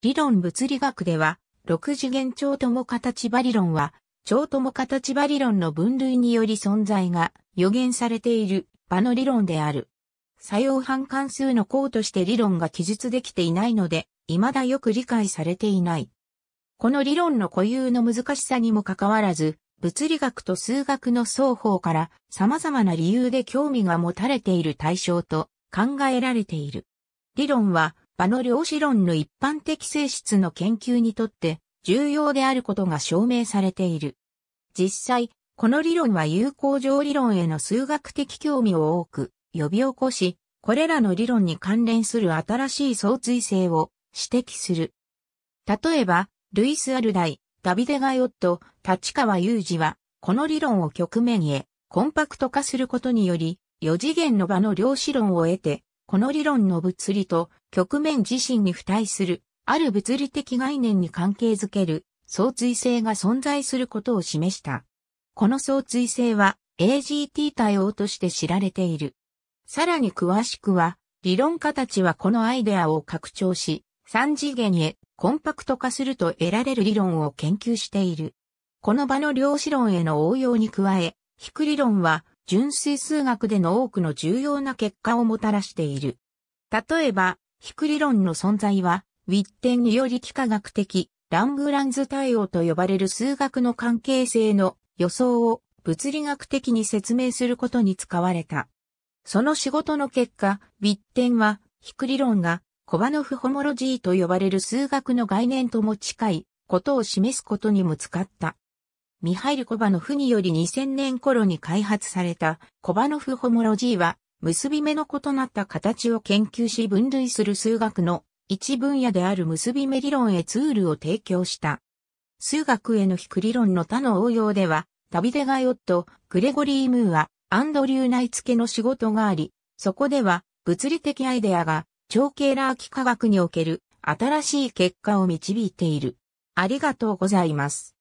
理論物理学では、六次元超友形場理論は、超友形場理論の分類により存在が予言されている場の理論である。作用反関数の項として理論が記述できていないので、未だよく理解されていない。この理論の固有の難しさにもかかわらず、物理学と数学の双方から様々な理由で興味が持たれている対象と考えられている。理論は場の量子論の一般的性質の研究にとって重要であることが証明されている。実際、この理論は有効上理論への数学的興味を多く呼び起こし、これらの理論に関連する新しい相対性を指摘する。例えば、ルイス・アルダイ、ダビデ・ガヨット、立川雄二は、この理論を局面へコンパクト化することにより、四次元の場の量子論を得て、この理論の物理と局面自身に付帯する、ある物理的概念に関係づける、相対性が存在することを示した。この相対性は AGT 対応として知られている。さらに詳しくは、理論家たちはこのアイデアを拡張し、三次元へコンパクト化すると得られる理論を研究している。この場の量子論への応用に加え、く理論は純粋数学での多くの重要な結果をもたらしている。例えば、比喩理論の存在は、ウィッテンにより幾何学的、ラングランズ対応と呼ばれる数学の関係性の予想を物理学的に説明することに使われた。その仕事の結果、ウィッテンは、比喩理論がコバノフホモロジーと呼ばれる数学の概念とも近いことを示すことにも使った。ミハイル・コバノフにより2000年頃に開発されたコバノフホモロジーは結び目の異なった形を研究し分類する数学の一分野である結び目理論へツールを提供した。数学へのく理論の他の応用では、旅でガイオット、グレゴリー・ムーア、アンドリュー・ナイツ家の仕事があり、そこでは物理的アイデアが長ケーラー幾何学における新しい結果を導いている。ありがとうございます。